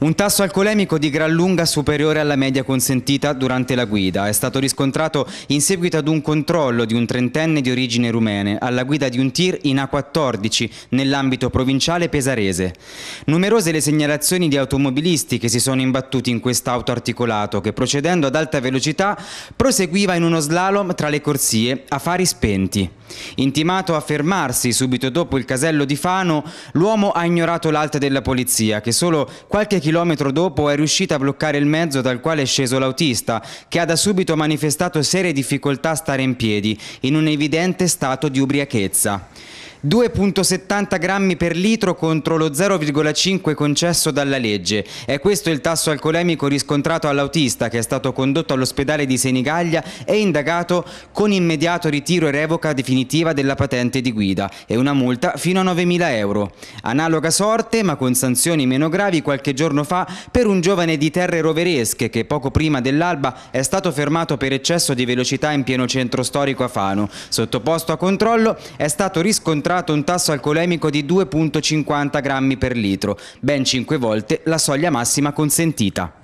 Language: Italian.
Un tasso alcolemico di gran lunga superiore alla media consentita durante la guida è stato riscontrato in seguito ad un controllo di un trentenne di origine rumene alla guida di un tir in A14 nell'ambito provinciale pesarese. Numerose le segnalazioni di automobilisti che si sono imbattuti in quest'auto articolato che procedendo ad alta velocità proseguiva in uno slalom tra le corsie a fari spenti. Intimato a fermarsi subito dopo il casello di Fano, l'uomo ha ignorato l'alta della polizia che solo qualche chilometro chilometro dopo è riuscita a bloccare il mezzo dal quale è sceso l'autista, che ha da subito manifestato serie difficoltà a stare in piedi, in un evidente stato di ubriachezza. 2,70 grammi per litro contro lo 0,5 concesso dalla legge. È questo il tasso alcolemico riscontrato all'autista che è stato condotto all'ospedale di Senigallia e indagato con immediato ritiro e revoca definitiva della patente di guida e una multa fino a 9.000 euro. Analoga sorte, ma con sanzioni meno gravi, qualche giorno fa per un giovane di terre roveresche che poco prima dell'alba è stato fermato per eccesso di velocità in pieno centro storico a Fano. Sottoposto a controllo è stato riscontrato riscontrato un tasso alcolemico di 2,50 grammi per litro, ben 5 volte la soglia massima consentita.